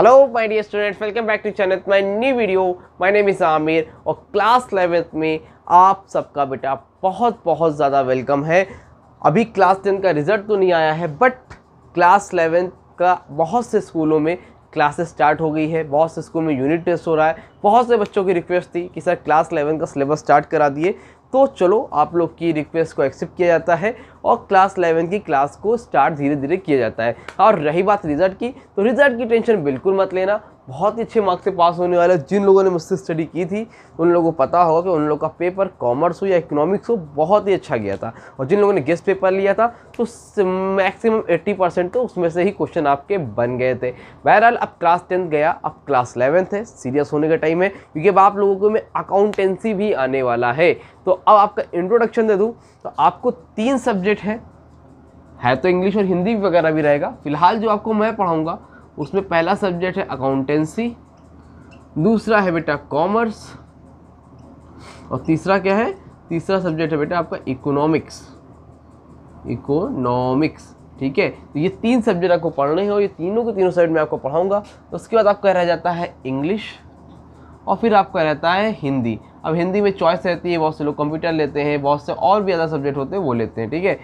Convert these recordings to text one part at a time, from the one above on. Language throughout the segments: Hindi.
hello my dear students welcome back to channel my new video my name is Aamir और क्लास इलेवेंथ में आप सबका बेटा बहुत बहुत ज़्यादा वेलकम है अभी क्लास टेन का रिज़ल्ट तो नहीं आया है बट क्लास इलेवेंथ का बहुत से स्कूलों में क्लासेस स्टार्ट हो गई है बहुत से स्कूल में यूनिट टेस्ट हो रहा है बहुत से बच्चों की रिक्वेस्ट थी कि सर क्लास इलेवन का सिलेबस स्टार्ट करा दिए तो चलो आप लोग की रिक्वेस्ट को एक्सेप्ट किया जाता है और क्लास इलेवन की क्लास को स्टार्ट धीरे धीरे किया जाता है और रही बात रिज़ल्ट की तो रिज़ल्ट की टेंशन बिल्कुल मत लेना बहुत ही अच्छे मार्क्स से पास होने वाले जिन लोगों ने मुझसे स्टडी की थी उन लोगों को पता होगा कि उन लोगों का पेपर कॉमर्स हो या इकोनॉमिक्स हो बहुत ही अच्छा गया था और जिन लोगों ने गेस्ट पेपर लिया था तो मैक्सिमम 80 परसेंट तो उसमें से ही क्वेश्चन आपके बन गए थे बहरहाल अब क्लास टेंथ गया अब क्लास इलेवेंथ है सीरियस होने का टाइम है क्योंकि अब आप लोगों को में अकाउंटेंसी भी आने वाला है तो अब आपका इंट्रोडक्शन दे दूँ तो आपको तीन सब्जेक्ट हैं है तो इंग्लिश और हिंदी वगैरह भी रहेगा फिलहाल जो आपको मैं पढ़ाऊँगा उसमें पहला सब्जेक्ट है अकाउंटेंसी दूसरा है बेटा कॉमर्स और तीसरा क्या है तीसरा सब्जेक्ट है बेटा आपका इकोनॉमिक्स इकोनॉमिक्स ठीक है तो ये तीन सब्जेक्ट आपको पढ़ने हैं और ये तीनों के तीनों सब्जेक्ट मैं आपको पढ़ाऊँगा तो उसके बाद आपका रह जाता है इंग्लिश और फिर आपका रहता है हिंदी अब हिंदी में चॉइस रहती है बहुत से लोग कंप्यूटर लेते हैं बहुत से और भी ज़्यादा सब्जेक्ट होते हैं वो लेते हैं ठीक है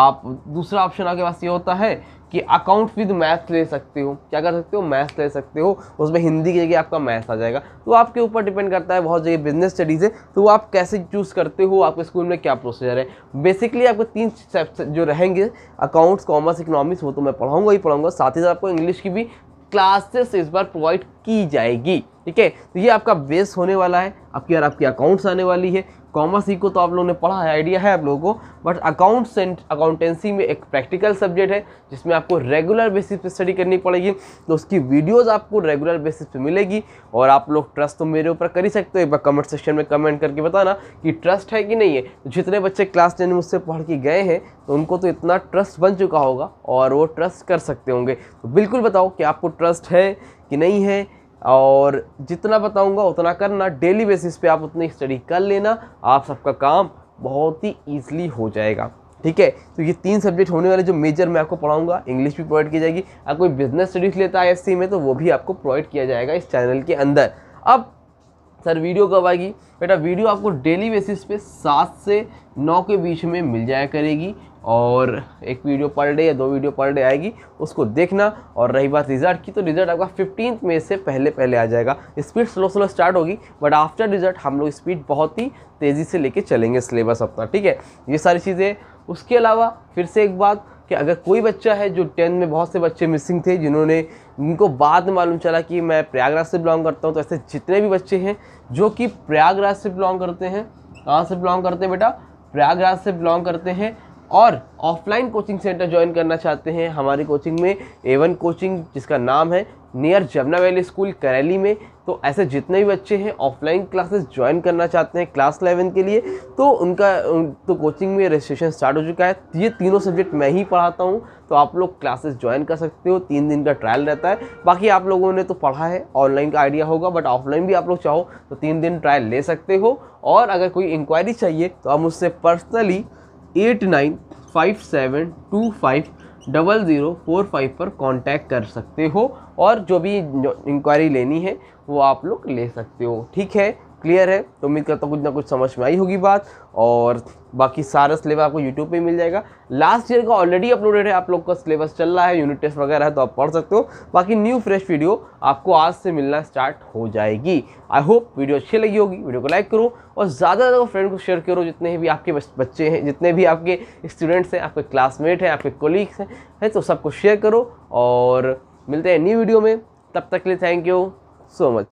आप दूसरा ऑप्शन आपके पास ये होता है कि अकाउंट विद मैथ ले सकते हो क्या कर सकते हो मैथ्स ले सकते हो उसमें हिंदी की जगह आपका मैथ्स आ जाएगा तो आपके ऊपर डिपेंड करता है बहुत जगह बिजनेस स्टडीज़ है तो आप कैसे चूज़ करते हो आपके स्कूल में क्या प्रोसीजर है बेसिकली आपके तीन स्टेप्स जो रहेंगे अकाउंट्स कॉमर्स इकोनॉमिक्स वो तो मैं पढ़ाऊँगा ही पढ़ाऊँगा साथ ही साथ आपको इंग्लिश की भी क्लासेस इस बार प्रोवाइड की जाएगी ठीक है तो ये आपका बेस होने वाला है आपकी यार आपकी अकाउंट्स आने वाली है कॉमर्स ही को तो आप लोगों ने पढ़ा है आइडिया है आप लोगों को बट अकाउंट्स एंड अकाउंटेंसी में एक प्रैक्टिकल सब्जेक्ट है जिसमें आपको रेगुलर बेसिस पे स्टडी करनी पड़ेगी तो उसकी वीडियोस आपको रेगुलर बेसिस पे मिलेगी और आप लोग ट्रस्ट तो मेरे ऊपर कर ही सकते हो एक बार कमेंट सेक्शन में कमेंट करके बताना कि ट्रस्ट है कि नहीं है तो जितने बच्चे क्लास टेन में मुझसे पढ़ के गए हैं तो उनको तो इतना ट्रस्ट बन चुका होगा और वो ट्रस्ट कर सकते होंगे तो बिल्कुल बताओ कि आपको ट्रस्ट है कि नहीं है और जितना बताऊंगा उतना करना डेली बेसिस पे आप उतनी स्टडी कर लेना आप सबका काम बहुत ही ईजिली हो जाएगा ठीक है तो ये तीन सब्जेक्ट होने वाले जो मेजर मैं आपको पढ़ाऊंगा इंग्लिश भी प्रोवाइड की जाएगी अगर कोई बिजनेस स्टडीज़ लेता है आई e में तो वो भी आपको प्रोवाइड किया जाएगा इस चैनल के अंदर अब सर वीडियो कब आएगी बेटा वीडियो आपको डेली बेसिस पे सात से नौ के बीच में मिल जाया करेगी और एक वीडियो पर डे या दो वीडियो पर डे आएगी उसको देखना और रही बात रिज़ल्ट की तो रिज़ल्ट आपका फिफ्टीन में से पहले पहले आ जाएगा स्पीड स्लो स्लो स्टार्ट होगी बट आफ्टर रिज़ल्ट हम लोग स्पीड बहुत ही तेज़ी से लेके चलेंगे सिलेबस अपना ठीक है ये सारी चीज़ें उसके अलावा फिर से एक बात कि अगर कोई बच्चा है जो टेंथ में बहुत से बच्चे मिसिंग थे जिन्होंने उनको बाद में मालूम चला कि मैं प्रयागराज से बिलोंग करता हूँ तो ऐसे जितने भी बच्चे हैं जो कि प्रयागराज से बिलोंग करते हैं कहाँ से बिलोंग करते हैं बेटा प्रयागराज से बिलोंग करते हैं और ऑफलाइन कोचिंग सेंटर ज्वाइन करना चाहते हैं हमारी कोचिंग में एवन कोचिंग जिसका नाम है near Jamuna valley school Kareli में तो ऐसे जितने भी बच्चे हैं ऑफलाइन क्लासेस ज्वाइन करना चाहते हैं क्लास इलेवन के लिए तो उनका तो कोचिंग में रजिस्ट्रेशन स्टार्ट हो चुका है तो ये तीनों सब्जेक्ट मैं ही पढ़ाता हूँ तो आप लोग क्लासेस ज्वाइन कर सकते हो तीन दिन का ट्रायल रहता है बाकी आप लोगों ने तो पढ़ा है ऑनलाइन का आइडिया होगा बट ऑफलाइन भी आप लोग चाहो तो तीन दिन ट्रायल ले सकते हो और अगर कोई इंक्वायरी चाहिए तो आप मुझसे personally at nine five seven two five double zero four five पर कांटेक्ट कर सकते हो और जो भी इंक्वायरी लेनी है वो आप लोग ले सकते हो ठीक है क्लियर है तो उम्मीद करता हूँ कुछ ना कुछ समझ में आई होगी बात और बाकी सारा सिलेबस आपको यूट्यूब पे मिल जाएगा लास्ट ईयर का ऑलरेडी अपलोडेड है आप लोग का सिलेबस चल रहा है यूनिट टेस्ट वगैरह है तो आप पढ़ सकते हो बाकी न्यू फ्रेश वीडियो आपको आज से मिलना स्टार्ट हो जाएगी आई होप वीडियो अच्छी लगी होगी वीडियो को लाइक करो और ज़्यादा ज़्यादा फ्रेंड को शेयर करो जितने भी आपके बच्चे हैं जितने भी आपके स्टूडेंट्स हैं आपके क्लासमेट हैं आपके कोलीग्स हैं है तो सबको शेयर करो और मिलते हैं न्यू वीडियो में तब तक के लिए थैंक यू सो मच